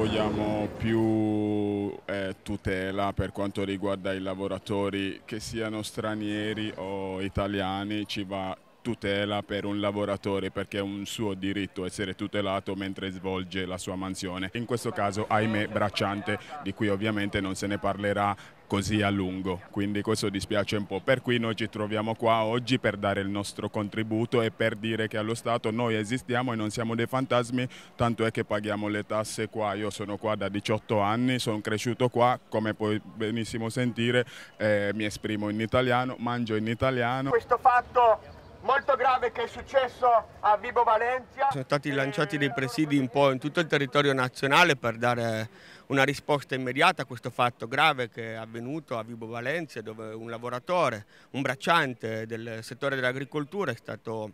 vogliamo più eh, tutela per quanto riguarda i lavoratori che siano stranieri o italiani, ci va tutela per un lavoratore perché è un suo diritto essere tutelato mentre svolge la sua mansione. In questo caso, ahimè, Bracciante, di cui ovviamente non se ne parlerà così a lungo, quindi questo dispiace un po'. Per cui noi ci troviamo qua oggi per dare il nostro contributo e per dire che allo Stato noi esistiamo e non siamo dei fantasmi, tanto è che paghiamo le tasse qua. Io sono qua da 18 anni, sono cresciuto qua, come puoi benissimo sentire, eh, mi esprimo in italiano, mangio in italiano. Questo fatto molto grave che è successo a Vibo Valencia. Sono stati eh, lanciati dei presidi un po' in tutto il territorio nazionale per dare una risposta immediata a questo fatto grave che è avvenuto a Vibo Valencia dove un lavoratore, un bracciante del settore dell'agricoltura è stato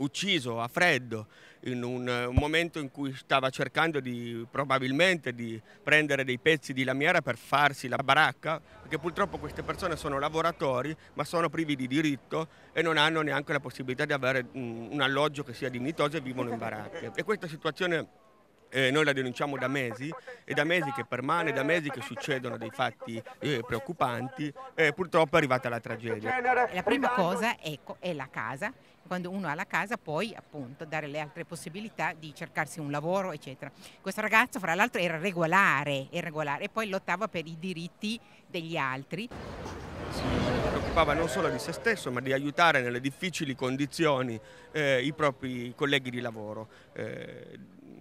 ucciso a freddo in un, eh, un, momento in cui stava cercando di, probabilmente di prendere dei pezzi di lamiera per farsi la baracca, perché purtroppo queste persone sono lavoratori ma sono privi di diritto e non hanno neanche la possibilità di avere un, mm, un alloggio che sia dignitoso e vivono in baracche. E questa situazione eh, noi la denunciamo da mesi, e da mesi che permane, da mesi che succedono dei fatti eh, preoccupanti e eh, purtroppo è arrivata la tragedia. La prima cosa ecco, è la casa, quando uno ha la casa poi appunto dare le altre possibilità di cercarsi un lavoro eccetera. Questo ragazzo fra l'altro era regolare, era regolare e poi lottava per i diritti degli altri. Sì preoccupava non solo di se stesso ma di aiutare nelle difficili condizioni eh, i propri colleghi di lavoro, eh,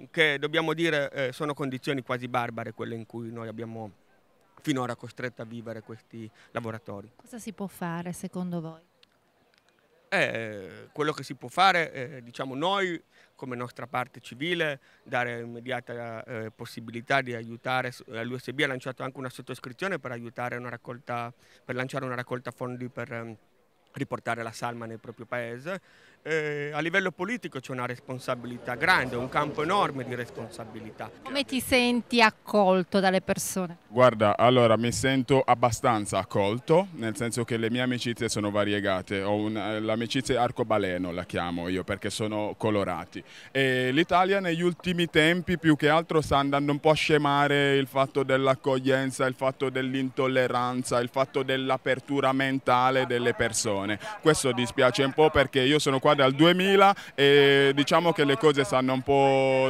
che dobbiamo dire eh, sono condizioni quasi barbare quelle in cui noi abbiamo finora costretto a vivere questi lavoratori. Cosa si può fare secondo voi? è eh, quello che si può fare, eh, diciamo noi come nostra parte civile, dare immediata eh, possibilità di aiutare, l'USB ha lanciato anche una sottoscrizione per, una raccolta, per lanciare una raccolta fondi per... Eh, riportare la salma nel proprio paese eh, a livello politico c'è una responsabilità grande, un campo enorme di responsabilità. Come ti senti accolto dalle persone? Guarda, allora mi sento abbastanza accolto, nel senso che le mie amicizie sono variegate, Ho eh, l'amicizia arcobaleno la chiamo io perché sono colorati. E L'Italia negli ultimi tempi più che altro sta andando un po' a scemare il fatto dell'accoglienza, il fatto dell'intolleranza, il fatto dell'apertura mentale delle persone. Questo dispiace un po' perché io sono qua squadra al 2000 e diciamo che le cose stanno un po'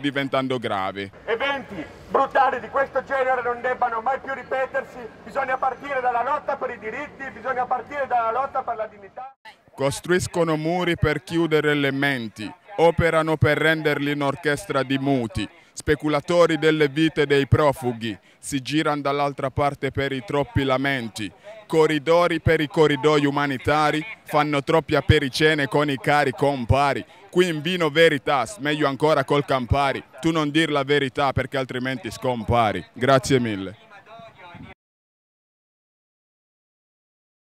diventando gravi. Eventi brutali di questo genere non debbano mai più ripetersi, bisogna partire dalla lotta per i diritti, bisogna partire dalla lotta per la dignità. Costruiscono muri per chiudere le menti operano per renderli un'orchestra di muti, speculatori delle vite dei profughi, si girano dall'altra parte per i troppi lamenti, corridori per i corridoi umanitari, fanno troppe apericene con i cari compari, qui in vino veritas, meglio ancora col Campari, tu non dir la verità perché altrimenti scompari. Grazie mille.